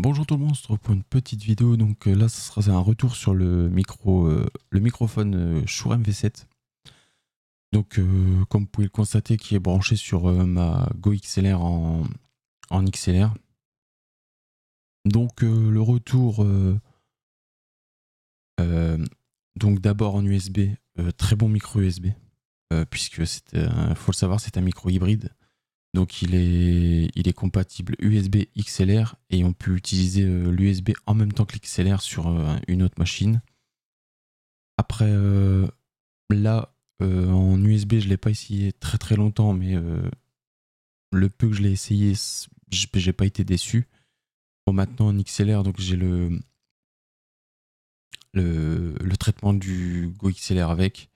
Bonjour tout le monde, on se pour une petite vidéo. Donc euh, là, ce sera un retour sur le micro, euh, le microphone euh, Shure MV7. Donc, comme vous pouvez le constater, qui est branché sur ma Go XLR en, en XLR. Donc le retour, donc d'abord en USB, très bon micro USB, puisque c'est, faut le savoir, c'est un micro hybride. Donc il est, il est compatible USB XLR et on peut utiliser euh, l'USB en même temps que l'XLR sur euh, une autre machine. Après, euh, là, en USB, je ne l'ai pas essayé très très longtemps, mais le peu que je l'ai essayé, ben, j'ai pas été déçu. Bon, maintenant en XLR, donc j'ai le, le, traitement du Go XLR avec.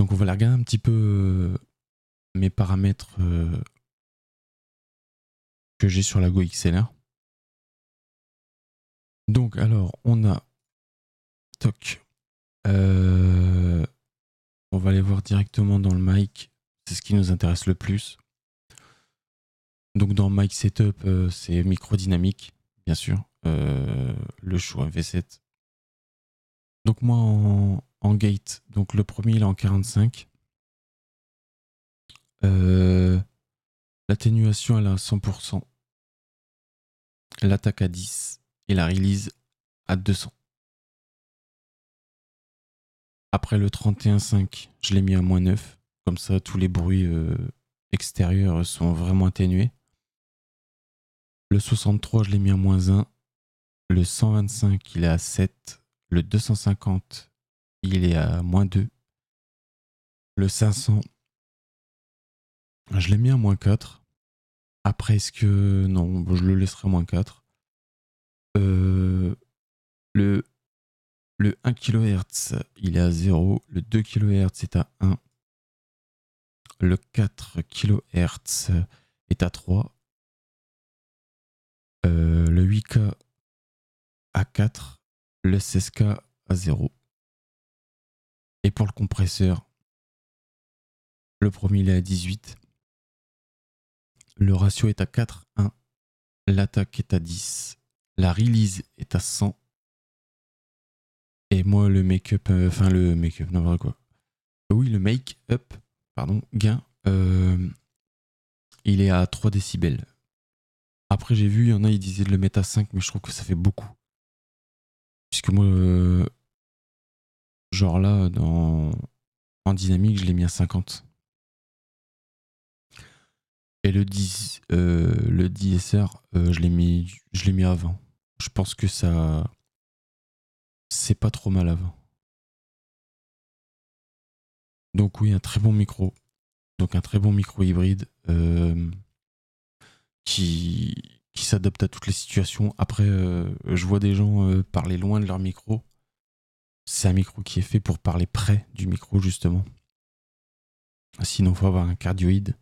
Donc on va regarder un petit peu mes paramètres que j'ai sur la Go XLR. Donc, alors, on a. Toc. Euh, on va aller voir directement dans le mic. C'est ce qui nous intéresse le plus. Donc, dans mic setup, euh, c'est micro dynamique, bien sûr. Euh, le choix MV7. Donc, moi, en, en, gate, donc le premier, il est en 45. Euh. L'atténuation, elle est à 100%. L'attaque à 10 et la release à 200. Après le 31.5, je l'ai mis à moins 9. Comme ça, tous les bruits euh, extérieurs sont vraiment atténués. Le 63, je l'ai mis à moins 1. Le 125, il est à 7. Le 250, il est à moins 2. Le 500, je l'ai mis à moins 4. Après, est-ce que. Non, je le laisserai à moins 4. Euh, le, 1 kHz, il est à 0. Le 2 kHz est à 1. Le 4 kHz est à 3. Euh, le 8K à 4. Le 16K à 0. Et pour le compresseur, le premier il est à 18. Le ratio est à 4-1. L'attaque est à 10. La release est à 100. Et moi, le make-up, euh, enfin le make-up, n'importe quoi. Euh, oui, le make-up, pardon, gain, euh, il est à 3 décibels. Après, j'ai vu, il y en a, ils disaient de le mettre à 5, mais je trouve que ça fait beaucoup. Puisque moi, genre là, dans, en dynamique, je l'ai mis à 50. Et le, 10, euh, DSR, euh, je l'ai mis, avant. Je pense que ça. C'est pas trop mal avant. Donc, oui, un très bon micro. Donc, un très bon micro hybride euh, qui, qui s'adapte à toutes les situations. Après, je vois des gens parler loin de leur micro. C'est un micro qui est fait pour parler près du micro, justement. Sinon, il faut avoir un cardioïde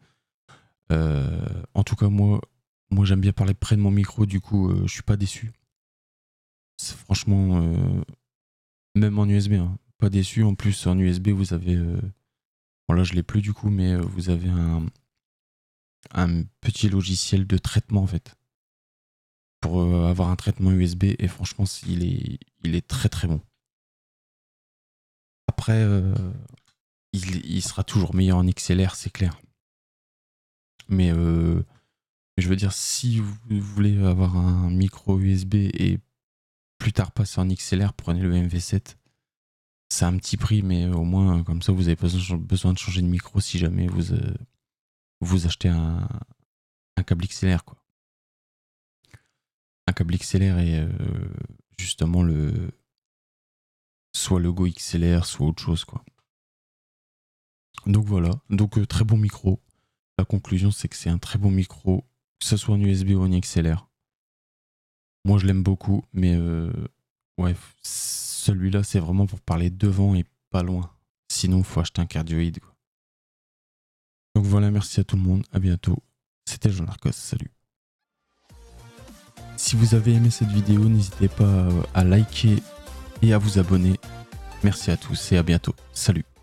euh, en tout cas, moi, moi j'aime bien parler près de mon micro, du coup, euh, je suis pas déçu. Franchement, euh, même en USB, hein, pas déçu. En plus, en USB, vous avez. Bon, là, je l'ai plus du coup, mais vous avez un, un petit logiciel de traitement en fait pour avoir un traitement USB et franchement il est, il est très très bon. Après il, sera toujours meilleur en XLR c'est clair. Euh, mais je veux dire, si vous voulez avoir un micro USB et plus tard passer en XLR, prenez le MV7. C'est un petit prix, mais au moins, comme ça, vous avez besoin de changer de micro si jamais vous, euh, vous achetez un, câble XLR. Quoi. Un câble XLR est euh, justement le. Soit go XLR, soit autre chose, quoi. Donc voilà. Donc, très bon micro. La conclusion, c'est que c'est un très bon micro, que ce soit en USB ou en XLR. Moi, je l'aime beaucoup, mais euh, ouais, celui-là, c'est vraiment pour parler devant et pas loin. Sinon, faut acheter un cardioïde. Donc voilà, merci à tout le monde, à bientôt. C'était Jean Arcos, salut. Si vous avez aimé cette vidéo, n'hésitez pas à liker et à vous abonner. Merci à tous et à bientôt. Salut.